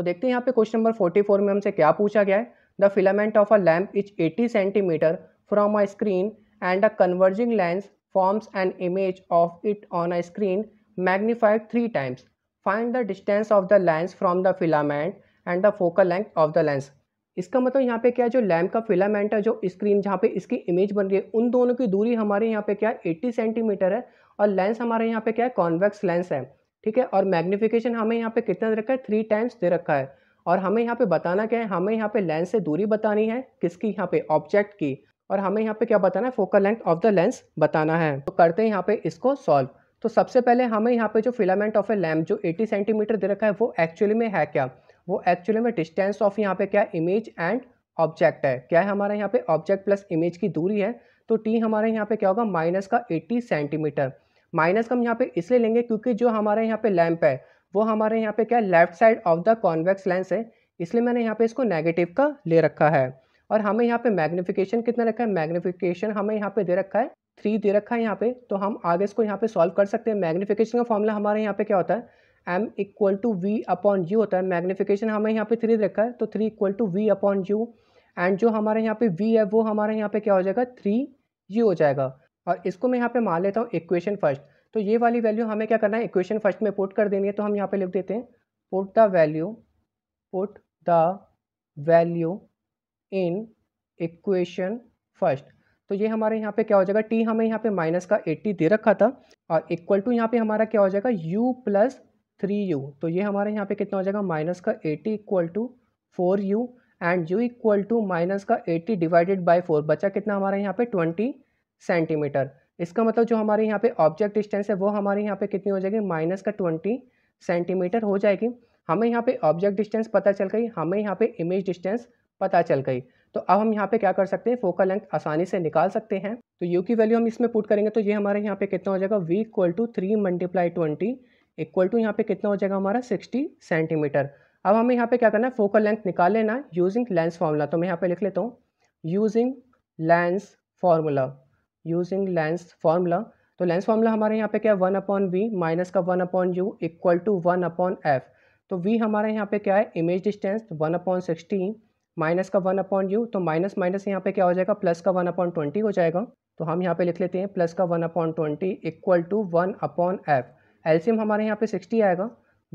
तो देखते हैं यहाँ पे क्वेश्चन नंबर 44 में हमसे क्या पूछा गया है the filament of a lamp is 80 centimetre from a screen and a converging lens forms an image of it on a screen magnified three times find the distance of the lens from the filament and the focal length of the lens इसका मतलब यहाँ पे क्या है जो lamp का filament है जो स्क्रीन जहाँ पे इसकी इमेज बन रही है उन दोनों की दूरी हमारे यहाँ पे क्या है एट्टी सेंटीमीटर है और लेंस हमारे यहाँ पे क्या है कॉन्वेक्स लेंस है ठीक है और मैग्निफिकेशन हमें यहाँ पे कितना दे रखा है थ्री टाइम्स दे रखा है और हमें यहाँ पे बताना क्या है हमें यहाँ पे लेंस से दूरी बतानी है किसकी यहाँ पे ऑब्जेक्ट की और हमें यहाँ पे क्या बताना है focal length of the lens बताना है तो करते हैं यहाँ पे इसको सॉल्व तो सबसे पहले हमें यहाँ पे जो फिलामेंट ऑफ ए लैम्प जो 80 सेंटीमीटर दे रखा है वो एक्चुअली में है क्या वो एक्चुअली में डिस्टेंस ऑफ यहाँ पे क्या इमेज एंड ऑब्जेक्ट है क्या है हमारा यहाँ पे ऑब्जेक्ट प्लस इमेज की दूरी है तो टी हमारे यहाँ पे क्या होगा माइनस का 80 सेंटीमीटर माइनस का हम यहाँ पे इसलिए लेंगे क्योंकि जो हमारे यहाँ पे लैम्प है वो हमारे यहाँ पे क्या left side of the convex lens है इसलिए मैंने यहाँ पे इसको नेगेटिव का ले रखा है और हमें यहाँ पे मैग्निफिकेशन कितना रखा है मैग्निफिकेशन हमें यहाँ पे दे रखा है थ्री दे रखा है यहाँ पे तो हम आगे इसको यहाँ पे सॉल्व कर सकते हैं मैग्निफिकेशन का फॉर्मूला हमारे यहाँ पे क्या होता है M equal to V upon U होता है मैग्निफिकेशन हमें यहाँ पे थ्री रखा है तो three equal to V upon U and जो हमारे यहाँ पे वी है वो हमारे यहाँ पे क्या हो जाएगा थ्री यू हो जाएगा और इसको मैं यहाँ पे मान लेता हूँ इक्वेशन फर्स्ट तो ये वाली वैल्यू हमें क्या करना है इक्वेशन फर्स्ट में पुट कर देनी है तो हम यहाँ पे लिख देते हैं put the value put the value in equation first तो ये हमारे यहाँ पे क्या हो जाएगा टी हमें यहाँ पे माइनस का एट्टी दे रखा था और इक्वल टू यहाँ पे हमारा क्या हो जाएगा यू प्लस थ्री यू तो ये हमारे यहाँ पे कितना हो जाएगा माइनस का eighty equal to four U and U equal to minus का एट्टी डिवाइडेड बाई फोर बचा कितना हमारे यहाँ पे ट्वेंटी सेंटीमीटर इसका मतलब जो हमारे यहाँ पे ऑब्जेक्ट डिस्टेंस है वो हमारे यहाँ पे कितनी हो जाएगी माइनस का ट्वेंटी सेंटीमीटर हो जाएगी हमें यहाँ पे ऑब्जेक्ट डिस्टेंस पता चल गई हमें यहाँ पे इमेज डिस्टेंस पता चल गई तो अब हम यहाँ पे क्या कर सकते हैं फोकल लेंथ आसानी से निकाल सकते हैं तो यू की वैल्यू हम इसमें पुट करेंगे तो ये हमारे यहाँ पे कितना हो जाएगा V equal to three multiply twenty equal to यहाँ पे कितना हो जाएगा हमारा सिक्सटी सेंटीमीटर अब हमें यहाँ पे क्या करना है फोकल लेंथ निकाल लेना यूजिंग लेंस फार्मूला तो मैं यहाँ पे लिख लेता हूँ using lens formula using lens formula तो लेंस फार्मूला हमारे यहाँ पे क्या है वन अपॉन वी माइनस का one upon U equal to one upon F तो वी हमारे यहाँ पे क्या है image distance one upon sixty minus का वन अपॉन यू तो माइनस माइनस यहाँ पे क्या हो जाएगा प्लस का वन अपॉन ट्वेंटी हो जाएगा तो हम यहाँ पे लिख लेते हैं प्लस का one upon twenty equal to one upon F एल्सियम हमारे यहाँ पे सिक्सटी आएगा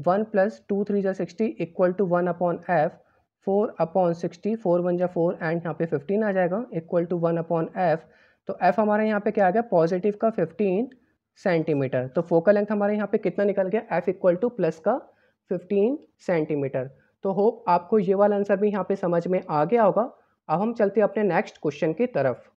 वन प्लस टू थ्री जो sixty equal to one upon F four upon sixty four one जो फोर एंड यहाँ पे फिफ्टीन आ जाएगा equal to one upon F तो एफ हमारे यहाँ पे क्या आ गया पॉजिटिव का फिफ्टीन सेंटीमीटर तो फोकल लेंथ हमारे यहाँ पे कितना निकल गया एफ इक्वल टू प्लस का फिफ्टीन सेंटीमीटर तो होप आपको ये वाला आंसर भी यहाँ पे समझ में आ गया होगा अब हम चलते अपने नेक्स्ट क्वेश्चन की तरफ